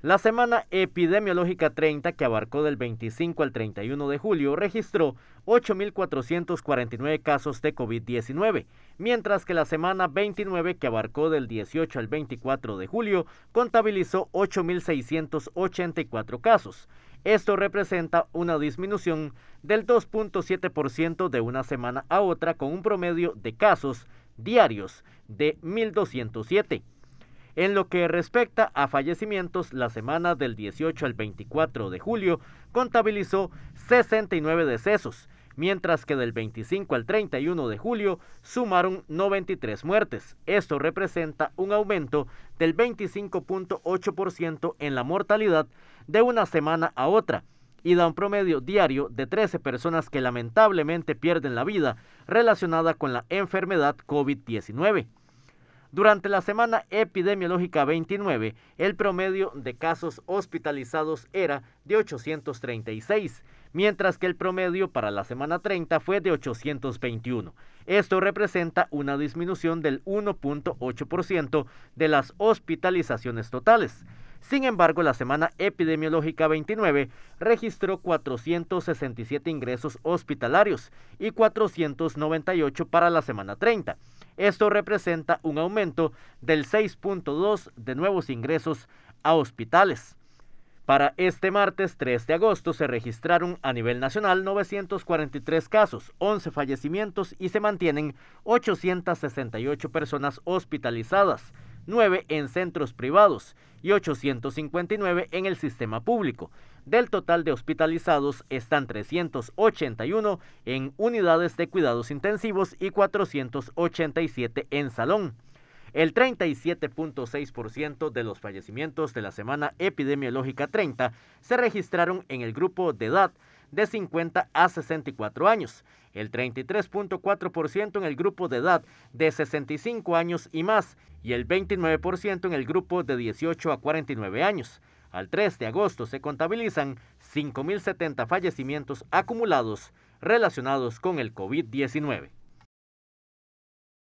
La semana epidemiológica 30, que abarcó del 25 al 31 de julio, registró 8.449 casos de COVID-19, mientras que la semana 29, que abarcó del 18 al 24 de julio, contabilizó 8.684 casos. Esto representa una disminución del 2.7% de una semana a otra con un promedio de casos diarios de 1.207. En lo que respecta a fallecimientos, la semana del 18 al 24 de julio contabilizó 69 decesos, mientras que del 25 al 31 de julio sumaron 93 muertes. Esto representa un aumento del 25.8% en la mortalidad de una semana a otra y da un promedio diario de 13 personas que lamentablemente pierden la vida relacionada con la enfermedad COVID-19. Durante la semana epidemiológica 29, el promedio de casos hospitalizados era de 836, mientras que el promedio para la semana 30 fue de 821. Esto representa una disminución del 1.8% de las hospitalizaciones totales. Sin embargo, la semana epidemiológica 29 registró 467 ingresos hospitalarios y 498 para la semana 30. Esto representa un aumento del 6.2 de nuevos ingresos a hospitales. Para este martes 3 de agosto se registraron a nivel nacional 943 casos, 11 fallecimientos y se mantienen 868 personas hospitalizadas. 9 en centros privados y 859 en el sistema público. Del total de hospitalizados están 381 en unidades de cuidados intensivos y 487 en salón. El 37.6% de los fallecimientos de la semana epidemiológica 30 se registraron en el grupo de edad de 50 a 64 años, el 33.4% en el grupo de edad de 65 años y más y el 29% en el grupo de 18 a 49 años. Al 3 de agosto se contabilizan 5.070 fallecimientos acumulados relacionados con el COVID-19.